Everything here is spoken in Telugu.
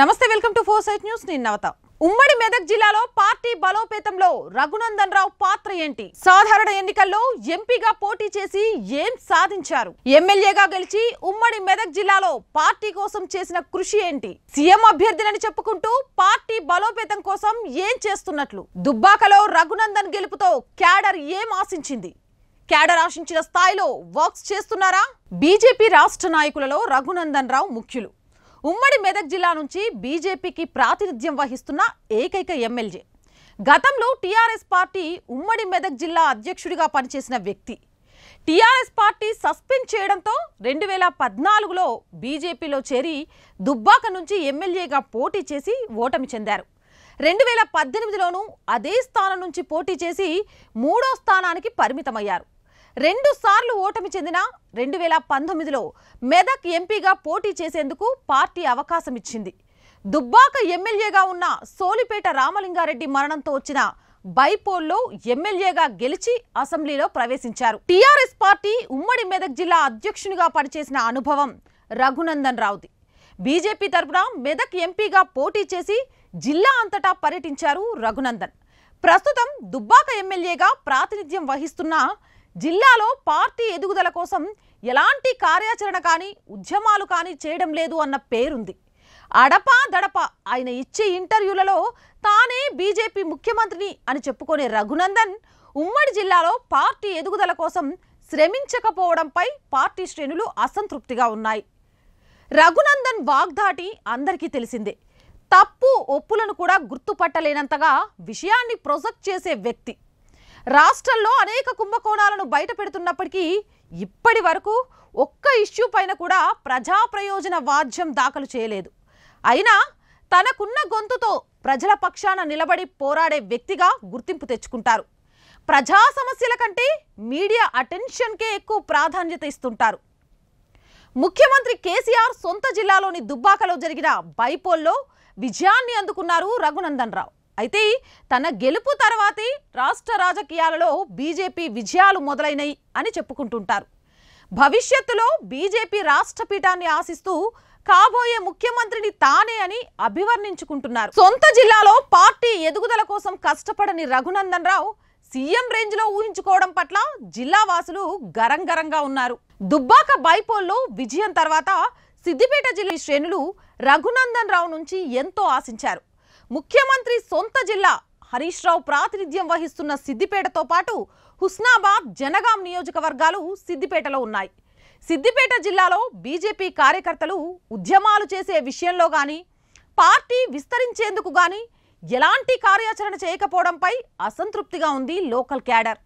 నమస్తే welcome to four sight news నేను నవత ఉమ్మడి మెదక్ జిల్లాలో పార్టీ బలోపేతంలో రఘునందన్ రావు పాత్ర ఏంటి సాధారణ ఎన్నికల్లో ఎంపీగా పోటీ చేసి ఏం సాధించారు ఎమ్మెల్యేగా గెలిచి ఉమ్మడి మెదక్ జిల్లాలో పార్టీ కోసం చేసిన కృషి ఏంటి సీఎం అభ్యర్థినని చెప్పుకుంటూ పార్టీ బలోపేతం కోసం ఏం చేస్తున్నట్లు దుబ్బాకలో రఘునందన్ గెలుపుతో క్యాడర్ ఏం ఆశించింది క్యాడర్ ఆశించిన స్థాయిలో వర్క్స్ చేస్తున్నారా బీజేపీ రాష్ట్ర నాయకులలో రఘునందన్ రావు ముఖ్యులు ఉమ్మడి మెదక్ జిల్లా నుంచి బీజేపీకి ప్రాతినిధ్యం వహిస్తున్న ఏకైక ఎమ్మెల్యే గతంలో టీఆర్ఎస్ పార్టీ ఉమ్మడి మెదక్ జిల్లా అధ్యక్షుడిగా పనిచేసిన వ్యక్తి టీఆర్ఎస్ పార్టీ సస్పెండ్ చేయడంతో రెండు వేల పద్నాలుగులో బీజేపీలో చేరి దుబ్బాక నుంచి ఎమ్మెల్యేగా పోటీ చేసి ఓటమి చెందారు రెండు వేల పద్దెనిమిదిలోనూ అదే స్థానం నుంచి పోటీ చేసి మూడో స్థానానికి పరిమితమయ్యారు రెండు సార్లు ఓటమి చెందిన రెండు వేల పంతొమ్మిదిలో మెదక్ ఎంపీగా పోటీ చేసేందుకు పార్టీ అవకాశం ఇచ్చింది దుబ్బాక ఎమ్మెల్యేగా ఉన్న సోలిపేట రామలింగారెడ్డి మరణంతో వచ్చిన బైపోల్లో ఎమ్మెల్యేగా గెలిచి అసెంబ్లీలో ప్రవేశించారు టీఆర్ఎస్ పార్టీ ఉమ్మడి మెదక్ జిల్లా అధ్యక్షునిగా పనిచేసిన అనుభవం రఘునందన్ రావుది బీజేపీ తరఫున మెదక్ ఎంపీగా పోటీ చేసి జిల్లా అంతటా పర్యటించారు రఘునందన్ ప్రస్తుతం దుబ్బాక ఎమ్మెల్యేగా ప్రాతినిధ్యం వహిస్తున్న జిల్లాలో పార్టీ ఎదుగుదల కోసం ఎలాంటి కార్యాచరణ కానీ ఉద్యమాలు కానీ చేయడం లేదు అన్న పేరుంది అడపా దడప ఆయన ఇచ్చే ఇంటర్వ్యూలలో తానే బీజేపీ ముఖ్యమంత్రిని అని చెప్పుకునే రఘునందన్ ఉమ్మడి జిల్లాలో పార్టీ ఎదుగుదల కోసం శ్రమించకపోవడంపై పార్టీ శ్రేణులు అసంతృప్తిగా ఉన్నాయి రఘునందన్ వాగ్దాటి అందరికీ తెలిసిందే తప్పు ఒప్పులను కూడా గుర్తుపట్టలేనంతగా విషయాన్ని ప్రొజెక్ట్ చేసే వ్యక్తి రాష్ట్రంలో అనేక కుంభకోణాలను బయట పెడుతున్నప్పటికీ ఇప్పటి వరకు ఒక్క ఇష్యూ పైన కూడా ప్రజా ప్రయోజన వాద్యం దాఖలు చేయలేదు అయినా తనకున్న గొంతుతో ప్రజల పక్షాన నిలబడి పోరాడే వ్యక్తిగా గుర్తింపు తెచ్చుకుంటారు ప్రజా సమస్యల కంటే మీడియా అటెన్షన్కే ఎక్కువ ప్రాధాన్యత ఇస్తుంటారు ముఖ్యమంత్రి కేసీఆర్ సొంత జిల్లాలోని దుబ్బాకలో జరిగిన బైపోల్లో విజయాన్ని అందుకున్నారు రఘునందన్ రావు అయితే తన గెలుపు తర్వాతే రాష్ట్ర రాజకీయాలలో బీజేపీ విజయాలు మొదలైనవి అని చెప్పుకుంటుంటారు భవిష్యత్తులో బీజేపీ రాష్ట్ర పీఠాన్ని ఆశిస్తూ కాబోయే ముఖ్యమంత్రిని తానే అని అభివర్ణించుకుంటున్నారు సొంత జిల్లాలో పార్టీ ఎదుగుదల కోసం కష్టపడని రఘునందన్ రావు సీఎం రేంజ్ లో ఊహించుకోవడం పట్ల జిల్లా వాసులు గరంగరంగా ఉన్నారు దుబ్బాక బైపోల్లో విజయం తర్వాత సిద్దిపేట జిల్లా శ్రేణులు రఘునందన్ రావు నుంచి ఎంతో ఆశించారు ముఖ్యమంత్రి సొంత జిల్లా హరీష్ రావు ప్రాతినిధ్యం వహిస్తున్న సిద్దిపేటతో పాటు హుస్నాబాద్ జనగాం నియోజకవర్గాలు సిద్దిపేటలో ఉన్నాయి సిద్దిపేట జిల్లాలో బీజేపీ కార్యకర్తలు ఉద్యమాలు చేసే విషయంలో కానీ పార్టీ విస్తరించేందుకు కానీ ఎలాంటి కార్యాచరణ చేయకపోవడంపై అసంతృప్తిగా ఉంది లోకల్ క్యాడర్